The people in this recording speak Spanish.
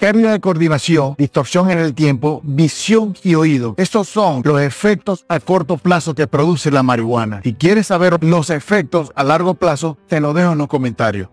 Pérdida de coordinación, distorsión en el tiempo, visión y oído. Estos son los efectos a corto plazo que produce la marihuana. Si quieres saber los efectos a largo plazo, te lo dejo en los comentarios.